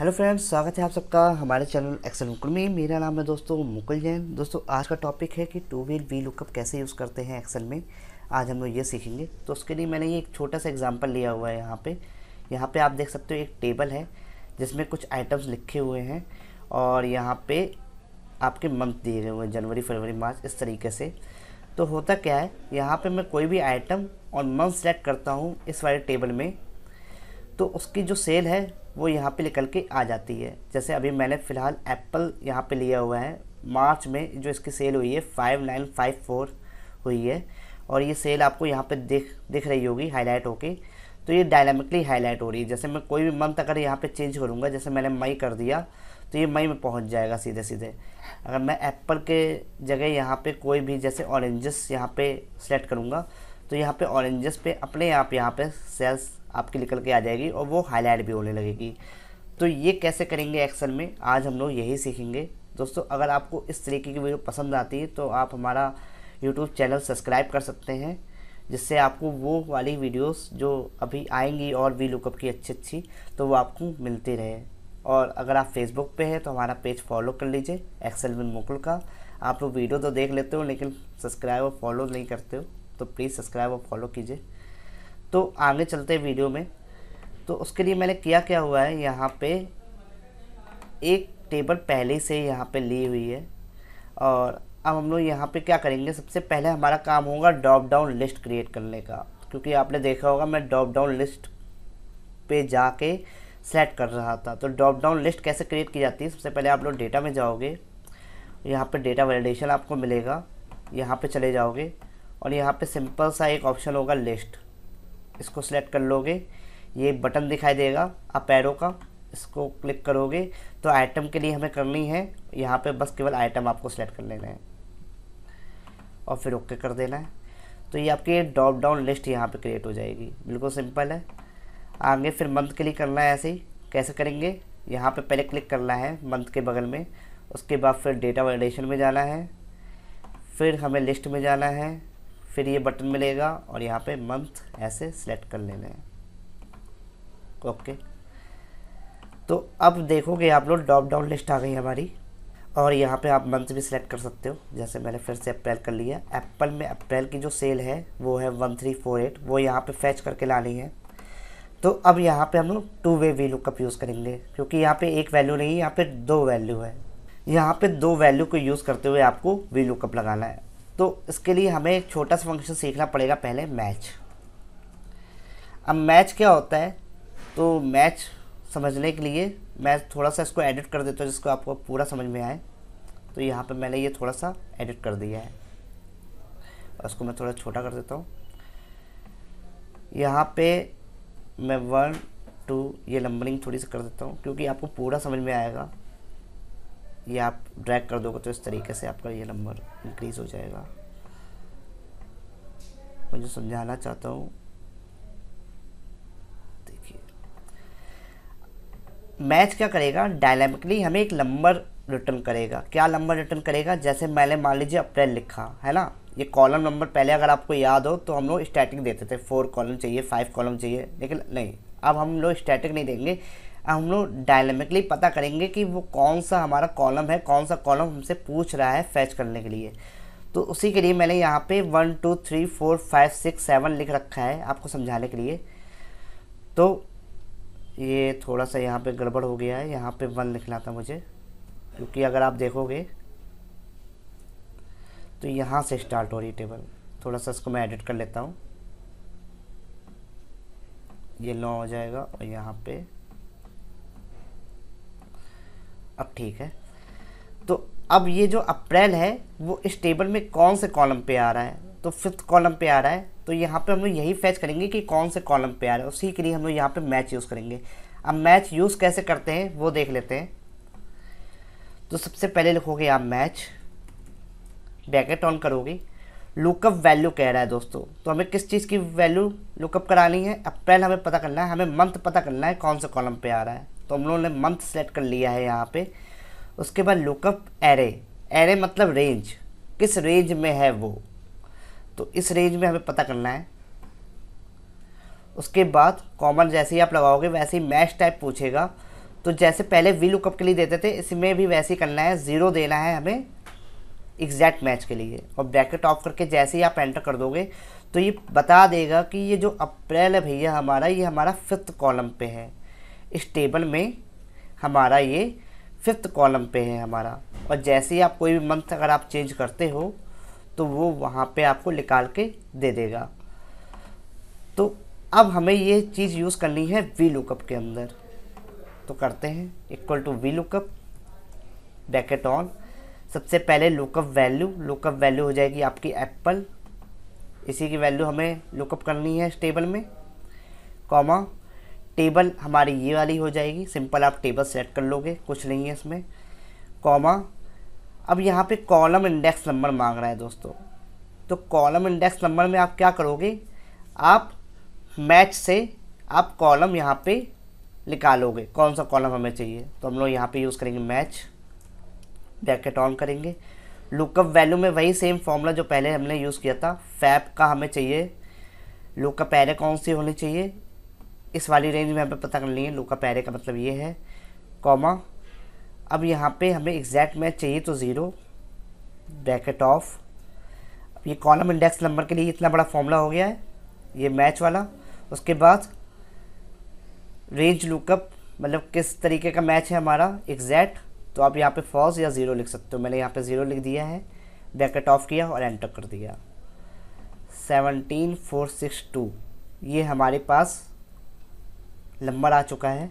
hello friends स्वागत है आप सबका हमारे चैनल एक्सल मुकुल में मेरा नाम है दोस्तों मुकुल जैन दोस्तों आज का टॉपिक है कि टू व्हील वी लुकअप कैसे यूज़ करते हैं एक्सेल में आज हम लोग ये सीखेंगे तो उसके लिए मैंने ये एक छोटा सा एग्जांपल लिया हुआ है यहाँ पे यहाँ पे आप देख सकते हो एक टेबल है जिसमें कुछ आइटम्स लिखे हुए हैं और यहाँ पर आपके मंथ दिए गए हुए हैं जनवरी फरवरी मार्च इस तरीके से तो होता क्या है यहाँ पर मैं कोई भी आइटम और मंथ सेलेक्ट करता हूँ इस वाले टेबल में तो उसकी जो सेल है वो यहाँ पे निकल के आ जाती है जैसे अभी मैंने फ़िलहाल एप्पल यहाँ पे लिया हुआ है मार्च में जो इसकी सेल हुई है फाइव नाइन फाइव फोर हुई है और ये सेल आपको यहाँ पे दिख दिख रही होगी हाईलाइट होके तो ये डायनामिकली हाईलाइट हो रही है जैसे मैं कोई भी मंथ अगर यहाँ पर चेंज करूँगा जैसे मैंने मई कर दिया तो ये मई में पहुँच जाएगा सीधे सीधे अगर मैं एप्पल के जगह यहाँ पर कोई भी जैसे ऑरेंजेस यहाँ पर सेलेक्ट करूँगा तो यहाँ पे ऑरेंजेस पे अपने आप यहाँ पे सेल्स आपकी निकल के आ जाएगी और वो हाईलाइट भी होने लगेगी तो ये कैसे करेंगे एक्शन में आज हम लोग यही सीखेंगे दोस्तों अगर आपको इस तरीके की वीडियो पसंद आती है तो आप हमारा यूट्यूब चैनल सब्सक्राइब कर सकते हैं जिससे आपको वो वाली वीडियोस जो अभी आएंगी और वी लुकअप की अच्छी अच्छी तो वो आपको मिलती रहे और अगर आप फेसबुक पे हैं तो हमारा पेज फॉलो कर लीजिए एक्सेल में मुकुल का आप लोग वीडियो तो देख लेते हो लेकिन सब्सक्राइब और फॉलो नहीं करते हो तो प्लीज़ सब्सक्राइब और फॉलो कीजिए तो आगे चलते वीडियो में तो उसके लिए मैंने किया क्या हुआ है यहाँ पे एक टेबल पहले से यहाँ पे ली हुई है और अब हम लोग यहाँ पे क्या करेंगे सबसे पहले हमारा काम होगा ड्रॉप डाउन लिस्ट क्रिएट करने का क्योंकि आपने देखा होगा मैं ड्रॉप डाउन लिस्ट पे जाके सेलेक्ट कर रहा था तो ड्रॉप डाउन लिस्ट कैसे क्रिएट की जाती है सबसे पहले आप लोग डेटा में जाओगे यहाँ पर डेटा वैलिडेशन आपको मिलेगा यहाँ पर चले जाओगे और यहाँ पर सिंपल सा एक ऑप्शन होगा लिस्ट इसको सिलेक्ट कर लोगे ये बटन दिखाई देगा आप पैरों का इसको क्लिक करोगे तो आइटम के लिए हमें करनी है यहाँ पे बस केवल आइटम आपको सेलेक्ट कर लेना है और फिर ओके कर देना है तो ये आपकी ड्रॉप डाउन लिस्ट यहाँ पे क्रिएट हो जाएगी बिल्कुल सिंपल है आगे फिर मंथ के लिए करना है ऐसे ही कैसे करेंगे यहाँ पे पहले क्लिक करना है मंथ के बगल में उसके बाद फिर डेटा वेडेशन में जाना है फिर हमें लिस्ट में जाना है फिर ये बटन मिलेगा और यहाँ पे मंथ ऐसे सेलेक्ट कर लेना है ओके तो अब देखोगे आप लोग ड्रॉप डाउन लिस्ट आ गई हमारी और यहाँ पे आप मंथ भी सिलेक्ट कर सकते हो जैसे मैंने फिर से अप्रैल कर लिया एप्पल में अप्रैल की जो सेल है वो है वन थ्री फोर एट वो यहाँ पे फैच करके लानी है तो अब यहाँ पे हम लोग two way V lookup use करेंगे क्योंकि यहाँ पे एक वैल्यू नहीं है यहाँ पे दो वैल्यू है यहाँ पे दो वैल्यू को यूज़ करते हुए आपको वी लुकअप लगाना है तो इसके लिए हमें एक छोटा सा फंक्शन सीखना पड़ेगा पहले मैच अब मैच क्या होता है तो मैच समझने के लिए मैं थोड़ा सा इसको एडिट कर देता हूँ जिसको आपको पूरा समझ में आए तो यहाँ पर मैंने ये थोड़ा सा एडिट कर दिया है और इसको मैं थोड़ा छोटा कर देता हूँ यहाँ पे मैं वन टू ये नंबरिंग थोड़ी सी कर देता हूँ क्योंकि आपको पूरा समझ में आएगा ये आप ड्रैग कर दोगे तो इस तरीके से आपका ये नंबर इंक्रीज़ हो जाएगा मुझे समझाना चाहता हूँ देखिए मैच क्या करेगा डायनामिकली हमें एक नंबर रिटर्न करेगा क्या नंबर रिटर्न करेगा जैसे मैंने मान लीजिए अप्रैल लिखा है ना ये कॉलम नंबर पहले अगर आपको याद हो तो हम लोग स्टैटिक देते थे फोर कॉलम चाहिए फाइव कॉलम चाहिए लेकिन नहीं अब हम लोग स्टैटिक नहीं देंगे हम लोग डायनेमिकली पता करेंगे कि वो कौन सा हमारा कॉलम है कौन सा कॉलम हमसे पूछ रहा है फैच करने के लिए तो उसी के लिए मैंने यहाँ पे one two three four five six seven लिख रखा है आपको समझाने के लिए तो ये थोड़ा सा यहाँ पे गड़बड़ हो गया है यहाँ पे वन लिखना था मुझे क्योंकि अगर आप देखोगे तो यहाँ से स्टार्ट हो रही टेबल थोड़ा सा इसको मैं एडिट कर लेता हूँ ये नौ हो जाएगा और यहाँ पे अब ठीक है तो अब ये जो अप्रैल है वो इस टेबल में कौन से कॉलम पे आ रहा है तो फिफ्थ कॉलम पे आ रहा है तो यहाँ पे हम लोग यही फैच करेंगे कि कौन से कॉलम पे आ रहा है उसी के लिए हम लोग यहाँ पे मैच यूज़ करेंगे अब मैच यूज़ कैसे करते हैं वो देख लेते हैं तो सबसे पहले लिखोगे आप मैच बैकेट ऑन करोगे लुकअप वैल्यू कह रहा है दोस्तों तो हमें किस चीज़ की वैल्यू लुकअप करानी है अप्रैल हमें पता करना है हमें मंथ पता करना है कौन से कॉलम पर आ रहा है तो हम लोगों ने मंथ सेलेक्ट कर लिया है यहाँ पे उसके बाद लुकअप एरे एरे मतलब रेंज किस रेंज में है वो तो इस रेंज में हमें पता करना है उसके बाद कॉमन जैसे ही आप लगाओगे वैसे ही मैच टाइप पूछेगा तो जैसे पहले वी लुकअप के लिए देते थे इसमें भी वैसे ही करना है ज़ीरो देना है हमें एग्जैक्ट मैच के लिए और ब्रैकेट ऑफ करके जैसे ही आप एंटर कर दोगे तो ये बता देगा कि ये जो अप्रैल है भैया हमारा ये हमारा फिफ्थ कॉलम पे है इस टेबल में हमारा ये फिफ्थ कॉलम पे है हमारा और जैसे ही आप कोई भी मंथ अगर आप चेंज करते हो तो वो वहाँ पे आपको निकाल के दे देगा तो अब हमें ये चीज़ यूज़ करनी है वी लुकअप के अंदर तो करते हैं equal to V lookup bracket on सबसे पहले लुकअप वैल्यू लुकअप वैल्यू हो जाएगी आपकी एप्पल इसी की वैल्यू हमें लुकअप करनी है इस टेबल में कॉमा टेबल हमारी ये वाली हो जाएगी सिंपल आप टेबल सेलेक्ट कर लोगे कुछ नहीं है इसमें कॉमा अब यहाँ पे कॉलम इंडेक्स नंबर मांग रहा है दोस्तों तो कॉलम इंडेक्स नंबर में आप क्या करोगे आप मैच से आप कॉलम यहाँ पे निकालोगे कौन सा कॉलम हमें चाहिए तो हम लोग यहाँ पे यूज़ करेंगे मैच ब्रैकेट ऑन करेंगे लुकअप वैल्यू में वही सेम फॉर्मूला जो पहले हमने यूज़ किया था फैप का हमें चाहिए लुकअप एरे कौन सी होनी चाहिए इस वाली रेंज में हमें पता कर है लो का पैरे का मतलब ये है कॉमा अब यहाँ पे हमें एग्जैक्ट मैच चाहिए तो ज़ीरो ब्रैकेट ऑफ ये कॉलम इंडेक्स नंबर के लिए इतना बड़ा फॉर्मूला हो गया है ये मैच वाला उसके बाद रेंज लुकअप मतलब किस तरीके का मैच है हमारा एग्जैक्ट तो आप यहाँ पे फॉल्स या ज़ीरो लिख सकते हो मैंने यहाँ पे ज़ीरो लिख दिया है ब्रैकेट ऑफ किया और एंटर कर दिया सेवनटीन फोर सिक्स टू ये हमारे पास नंबर आ चुका है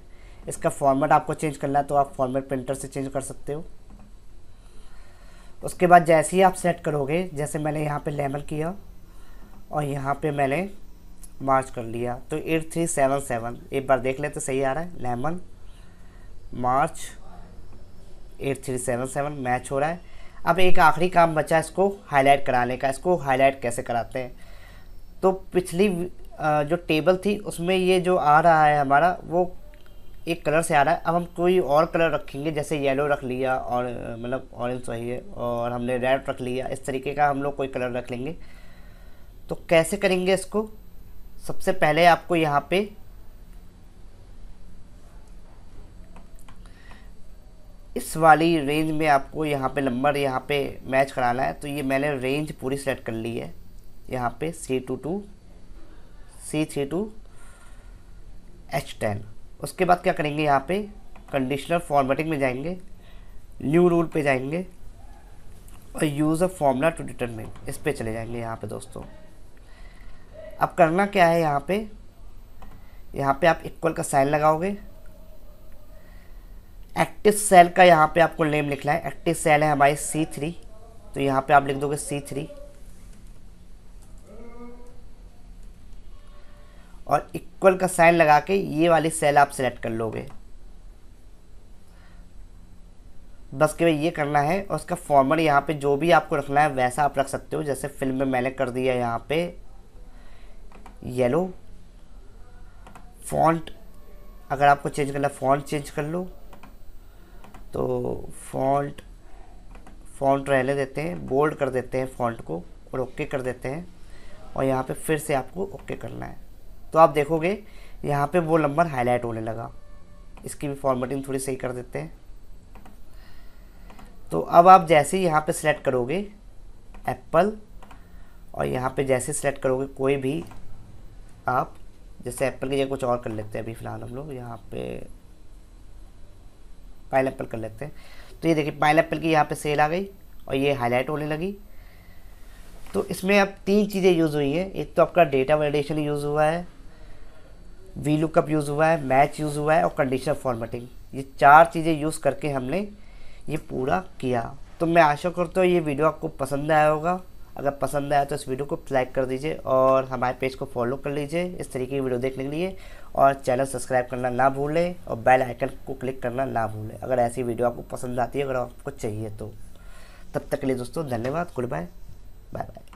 इसका फॉर्मेट आपको चेंज करना है तो आप फॉर्मेट प्रिंटर से चेंज कर सकते हो उसके बाद जैसे ही आप सेट करोगे जैसे मैंने यहाँ पे लेमन किया और यहाँ पे मैंने मार्च कर लिया तो एट थ्री सेवन सेवन एक बार देख लेते तो सही आ रहा है lemon March eight three seven seven match हो रहा है अब एक आखिरी काम बचा इसको हाईलाइट कराने का इसको हाईलाइट कैसे कराते हैं तो पिछली जो टेबल थी उसमें ये जो आ रहा है हमारा वो एक कलर से आ रहा है अब हम कोई और कलर रखेंगे जैसे येलो रख लिया और मतलब ऑरेंज चाहिए और हमने रेड रख लिया इस तरीके का हम लोग कोई कलर रख लेंगे तो कैसे करेंगे इसको सबसे पहले आपको यहाँ पे इस वाली रेंज में आपको यहाँ पे नंबर यहाँ पे मैच कराना है तो ये मैंने रेंज पूरी सेलेक्ट कर ली है यहाँ पे C two two C three two H ten उसके बाद क्या करेंगे यहाँ पे कंडीशनल फॉर्मेटिंग में जाएंगे न्यू रूल पे जाएंगे और use a formula to determine इस पे चले जाएंगे यहाँ पे दोस्तों अब करना क्या है यहाँ पे यहाँ पे आप इक्वल का साइन लगाओगे एक्टिव सेल का यहाँ पे आपको नेम लिखना है एक्टिव सेल है हमारी सी थ्री तो यहाँ पे आप लिख दोगे सी थ्री और इक्वल का साइन लगा के ये वाली सेल आप सेलेक्ट कर लोगे बस के ये करना है और उसका फॉर्मेट यहाँ पे जो भी आपको रखना है वैसा आप रख सकते हो जैसे फिल्म में मैंने कर दिया यहाँ पे येलो फॉन्ट अगर आपको चेंज करना फॉन्ट चेंज कर लो तो फॉन्ट फॉन्ट रहने देते हैं बोल्ड कर देते हैं फॉन्ट को और ओके कर देते हैं और यहाँ पे फिर से आपको ओके करना है तो आप देखोगे यहाँ पे वो नंबर हाईलाइट होने लगा इसकी भी फॉर्मेटिंग थोड़ी सही कर देते हैं तो अब आप जैसे ही यहाँ पर सिलेक्ट करोगे एप्पल और यहाँ पे जैसे सिलेक्ट करोगे कोई भी आप जैसे एप्पल की जगह कुछ और कर लेते हैं अभी फ़िलहाल हम लोग यहाँ पे पाइन एप्पल कर लेते हैं तो ये देखिए पाइन एप्पल की यहाँ पे सेल आ गई और ये हाईलाइट होने लगी तो इसमें अब तीन चीज़ें यूज़ हुई हैं एक तो आपका डेटा वैलिडेशन यूज़ हुआ है वी लुकअप यूज़ हुआ है मैच यूज़ हुआ है और कंडीशनल फॉर्मेटिंग ये चार चीज़ें यूज़ करके हमने ये पूरा किया तो मैं आशा करता हूँ ये वीडियो आपको पसंद आया होगा अगर पसंद आया तो इस वीडियो को लाइक कर दीजिए और हमारे पेज को फॉलो कर लीजिए इस तरीके की वीडियो देखने के लिए और चैनल सब्सक्राइब करना ना भूलें और बेल आइकन को क्लिक करना ना भूलें अगर ऐसी वीडियो आपको पसंद आती है अगर आपको चाहिए तो तब तक के लिए दोस्तों धन्यवाद गुड बाय बाय बाय